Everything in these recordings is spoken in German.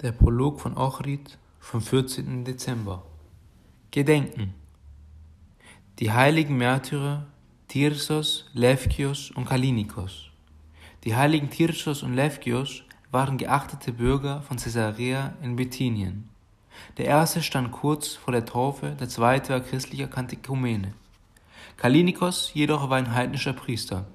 Der Prolog von Ochrid vom 14. Dezember. Gedenken. Die heiligen Märtyrer Tirsos, Levkios und Kalinikos. Die heiligen Tirsos und Levkios waren geachtete Bürger von Caesarea in Bithynien. Der erste stand kurz vor der Taufe, der zweite war christlicher Kantikumene. Kalinikos jedoch war ein heidnischer Priester.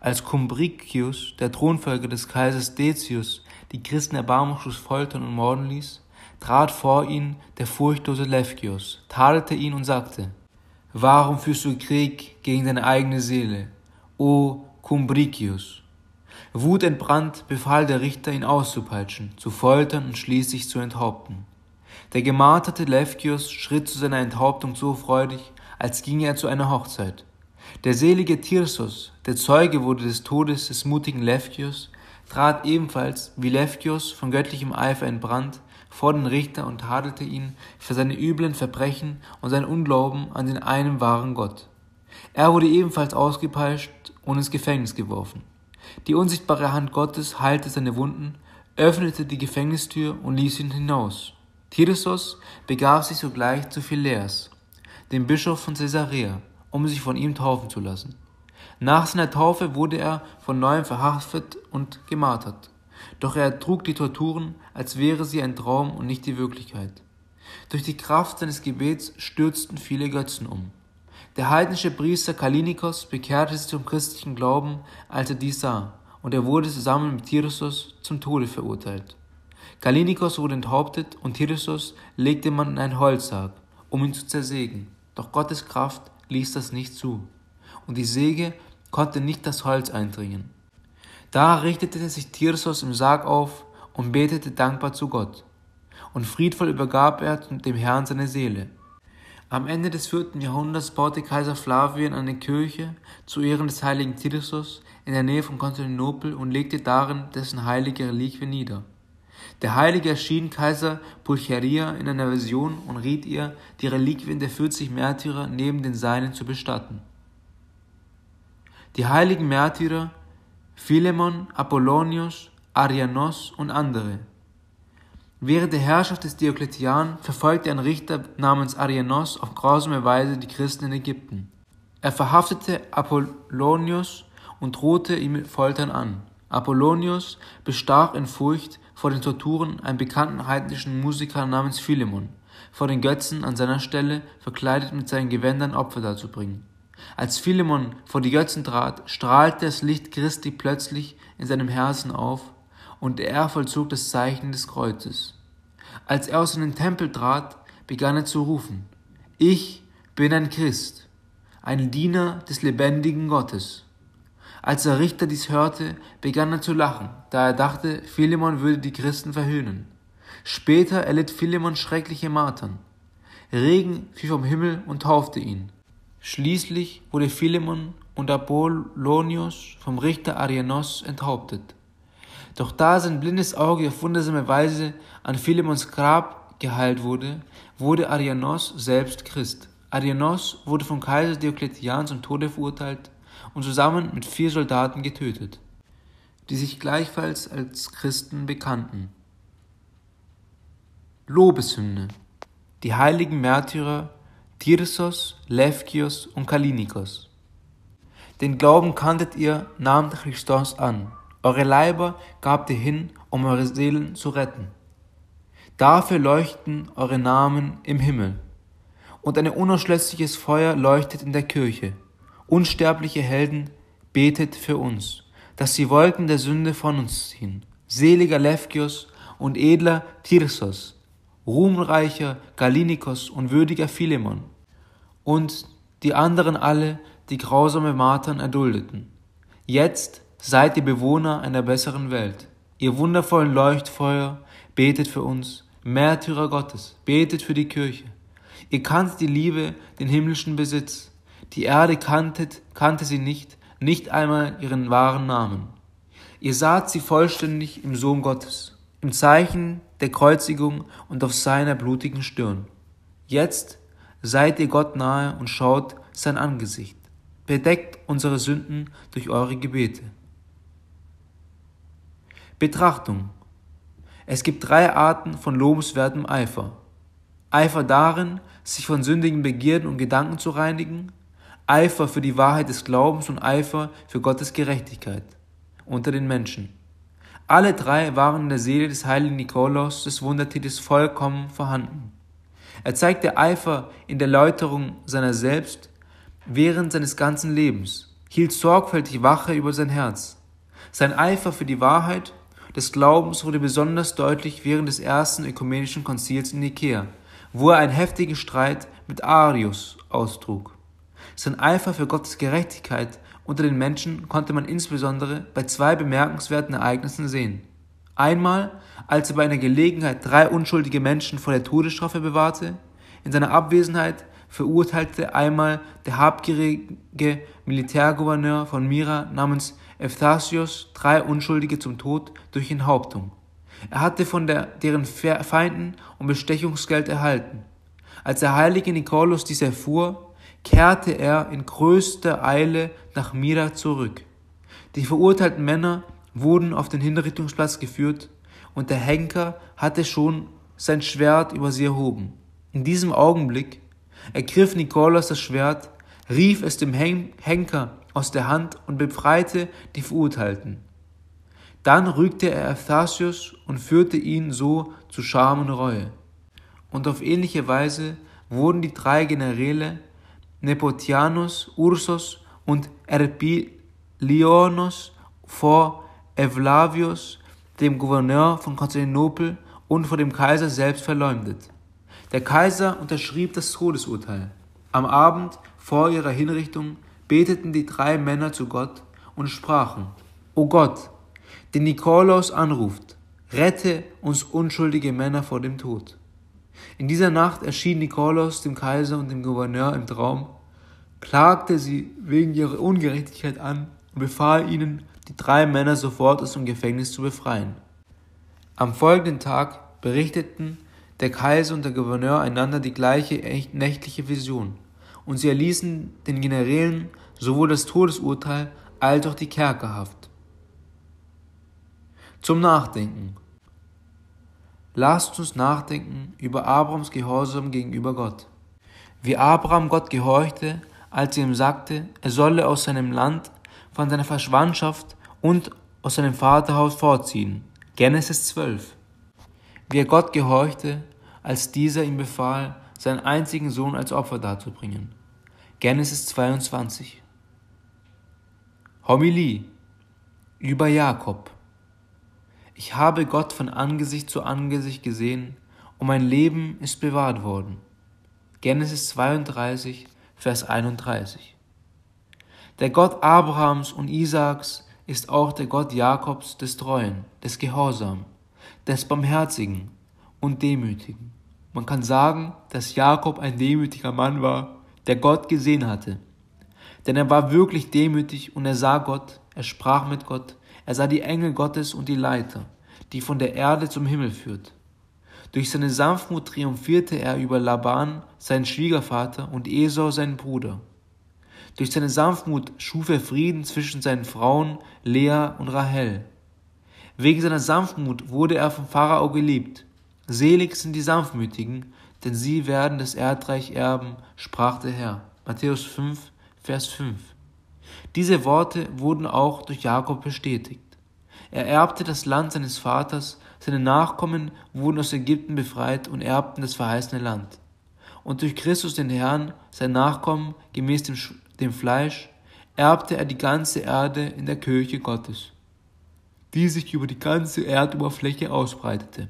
Als Cumbricius, der Thronfolger des Kaisers Decius, die Christen erbarmungslos foltern und morden ließ, trat vor ihn der furchtlose Lefkios, tadelte ihn und sagte, Warum führst du Krieg gegen deine eigene Seele, o Cumbricius? Wutentbrannt befahl der Richter, ihn auszupeitschen, zu foltern und schließlich zu enthaupten. Der gemarterte Lefkios schritt zu seiner Enthauptung so freudig, als ginge er zu einer Hochzeit. Der selige Tirsos, der Zeuge wurde des Todes des mutigen Lefkios, trat ebenfalls, wie Levkios, von göttlichem Eifer entbrannt, vor den Richter und tadelte ihn für seine üblen Verbrechen und sein Unglauben an den einen wahren Gott. Er wurde ebenfalls ausgepeitscht und ins Gefängnis geworfen. Die unsichtbare Hand Gottes heilte seine Wunden, öffnete die Gefängnistür und ließ ihn hinaus. Tirsos begab sich sogleich zu Phileas, dem Bischof von Caesarea, um sich von ihm taufen zu lassen. Nach seiner Taufe wurde er von neuem verhaftet und gemartert. Doch er ertrug die Torturen, als wäre sie ein Traum und nicht die Wirklichkeit. Durch die Kraft seines Gebets stürzten viele Götzen um. Der heidnische Priester Kalinikos bekehrte sich zum christlichen Glauben, als er dies sah, und er wurde zusammen mit Tirsus zum Tode verurteilt. Kalinikos wurde enthauptet und Tirsus legte man in einen Holzsarg, um ihn zu zersägen, doch Gottes Kraft ließ das nicht zu und die Säge konnte nicht das Holz eindringen. Da richtete sich Tirsos im Sarg auf und betete dankbar zu Gott. Und friedvoll übergab er dem Herrn seine Seele. Am Ende des vierten Jahrhunderts baute Kaiser Flavien eine Kirche zu Ehren des heiligen Tirsos in der Nähe von Konstantinopel und legte darin dessen heilige Reliquie nieder. Der Heilige erschien Kaiser Pulcheria in einer Vision und riet ihr, die Reliquien der 40 Märtyrer neben den seinen zu bestatten. Die heiligen Märtyrer Philemon, Apollonius, Arianos und andere. Während der Herrschaft des Diokletian verfolgte ein Richter namens Arianos auf grausame Weise die Christen in Ägypten. Er verhaftete Apollonius und drohte ihm mit Foltern an. Apollonius bestach in Furcht vor den Torturen einen bekannten heidnischen Musiker namens Philemon, vor den Götzen an seiner Stelle verkleidet mit seinen Gewändern Opfer darzubringen. Als Philemon vor die Götzen trat, strahlte das Licht Christi plötzlich in seinem Herzen auf und er vollzog das Zeichen des Kreuzes. Als er aus dem Tempel trat, begann er zu rufen, ich bin ein Christ, ein Diener des lebendigen Gottes. Als der Richter dies hörte, begann er zu lachen, da er dachte, Philemon würde die Christen verhöhnen. Später erlitt Philemon schreckliche Martern. Regen fiel vom Himmel und taufte ihn. Schließlich wurde Philemon und Apollonius vom Richter Arianos enthauptet. Doch da sein blindes Auge auf wundersame Weise an Philemons Grab geheilt wurde, wurde Arianos selbst Christ. Arianos wurde vom Kaiser Diokletian zum Tode verurteilt und zusammen mit vier Soldaten getötet, die sich gleichfalls als Christen bekannten. Lobeshymne. Die heiligen Märtyrer Tirsos, Lefkios und Kalinikos. Den Glauben kanntet ihr, nahmt Christus an. Eure Leiber gabt ihr hin, um eure Seelen zu retten. Dafür leuchten eure Namen im Himmel. Und ein unerschlössliches Feuer leuchtet in der Kirche. Unsterbliche Helden betet für uns, dass die Wolken der Sünde von uns ziehen. Seliger Lefkios und edler Tirsos, ruhmreicher Galinikos und würdiger Philemon und die anderen alle die grausame Martern erduldeten. Jetzt seid ihr Bewohner einer besseren Welt. Ihr wundervollen Leuchtfeuer betet für uns, Märtyrer Gottes, betet für die Kirche. Ihr kannt die Liebe, den himmlischen Besitz. Die Erde kanntet, kannte sie nicht, nicht einmal ihren wahren Namen. Ihr saht sie vollständig im Sohn Gottes, im Zeichen der Kreuzigung und auf seiner blutigen Stirn. Jetzt Seid ihr Gott nahe und schaut sein Angesicht. Bedeckt unsere Sünden durch eure Gebete. Betrachtung. Es gibt drei Arten von lobenswertem Eifer. Eifer darin, sich von sündigen Begierden und Gedanken zu reinigen, Eifer für die Wahrheit des Glaubens und Eifer für Gottes Gerechtigkeit unter den Menschen. Alle drei waren in der Seele des heiligen Nikolaus des Wundertitels vollkommen vorhanden. Er zeigte Eifer in der Läuterung seiner selbst während seines ganzen Lebens, hielt sorgfältig Wache über sein Herz. Sein Eifer für die Wahrheit des Glaubens wurde besonders deutlich während des ersten ökumenischen Konzils in Nikea, wo er einen heftigen Streit mit Arius austrug. Sein Eifer für Gottes Gerechtigkeit unter den Menschen konnte man insbesondere bei zwei bemerkenswerten Ereignissen sehen. Einmal, als er bei einer Gelegenheit drei unschuldige Menschen vor der Todesstrafe bewahrte, in seiner Abwesenheit verurteilte einmal der habgierige Militärgouverneur von Mira namens Eftasios drei Unschuldige zum Tod durch Enthauptung. Er hatte von der, deren Feinden und Bestechungsgeld erhalten. Als der heilige Nikolaus dies erfuhr, kehrte er in größter Eile nach Mira zurück. Die verurteilten Männer wurden auf den Hinrichtungsplatz geführt und der Henker hatte schon sein Schwert über sie erhoben. In diesem Augenblick ergriff Nikolaus das Schwert, rief es dem Henker aus der Hand und befreite die Verurteilten. Dann rügte er Ephthasius und führte ihn so zu Scham und Reue. Und auf ähnliche Weise wurden die drei Generäle Nepotianus, Ursus und Erpilionus vor Evlavius, dem Gouverneur von Konstantinopel und vor dem Kaiser selbst verleumdet. Der Kaiser unterschrieb das Todesurteil. Am Abend vor ihrer Hinrichtung beteten die drei Männer zu Gott und sprachen, O Gott, den Nikolaus anruft, rette uns unschuldige Männer vor dem Tod. In dieser Nacht erschien Nikolaus dem Kaiser und dem Gouverneur im Traum, klagte sie wegen ihrer Ungerechtigkeit an und befahl ihnen, die drei Männer sofort aus dem Gefängnis zu befreien. Am folgenden Tag berichteten der Kaiser und der Gouverneur einander die gleiche nächtliche Vision, und sie erließen den Generälen sowohl das Todesurteil als auch die Kerkerhaft. Zum Nachdenken. Lasst uns nachdenken über Abrams Gehorsam gegenüber Gott. Wie Abraham Gott gehorchte, als er ihm sagte, er solle aus seinem Land, von seiner Verschwandschaft und aus seinem Vaterhaus vorziehen. Genesis 12. Wie er Gott gehorchte, als dieser ihm befahl, seinen einzigen Sohn als Opfer darzubringen. Genesis 22. Homilie über Jakob. Ich habe Gott von Angesicht zu Angesicht gesehen und mein Leben ist bewahrt worden. Genesis 32, Vers 31. Der Gott Abrahams und Isaaks ist auch der Gott Jakobs des Treuen, des Gehorsam, des Barmherzigen und Demütigen. Man kann sagen, dass Jakob ein demütiger Mann war, der Gott gesehen hatte. Denn er war wirklich demütig und er sah Gott, er sprach mit Gott, er sah die Engel Gottes und die Leiter, die von der Erde zum Himmel führt. Durch seine Sanftmut triumphierte er über Laban, seinen Schwiegervater, und Esau, seinen Bruder. Durch seine Sanftmut schuf er Frieden zwischen seinen Frauen Lea und Rahel. Wegen seiner Sanftmut wurde er vom Pharao geliebt. Selig sind die Sanftmütigen, denn sie werden das Erdreich erben, sprach der Herr. Matthäus 5, Vers 5. Diese Worte wurden auch durch Jakob bestätigt. Er erbte das Land seines Vaters, seine Nachkommen wurden aus Ägypten befreit und erbten das verheißene Land. Und durch Christus den Herrn, sein Nachkommen, gemäß dem dem Fleisch, erbte er die ganze Erde in der Kirche Gottes, die sich über die ganze Erdoberfläche ausbreitete.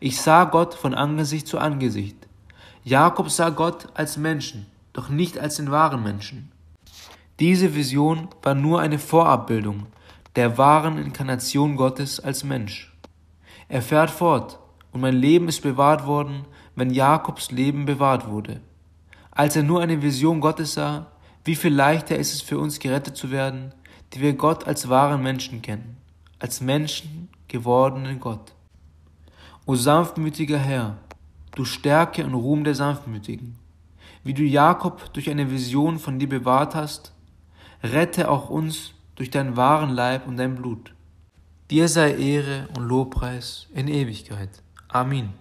Ich sah Gott von Angesicht zu Angesicht. Jakob sah Gott als Menschen, doch nicht als den wahren Menschen. Diese Vision war nur eine Vorabbildung der wahren Inkarnation Gottes als Mensch. Er fährt fort, und mein Leben ist bewahrt worden, wenn Jakobs Leben bewahrt wurde als er nur eine Vision Gottes sah, wie viel leichter ist es für uns gerettet zu werden, die wir Gott als wahren Menschen kennen, als Menschen gewordenen Gott. O sanftmütiger Herr, du Stärke und Ruhm der Sanftmütigen, wie du Jakob durch eine Vision von dir bewahrt hast, rette auch uns durch deinen wahren Leib und dein Blut. Dir sei Ehre und Lobpreis in Ewigkeit. Amen.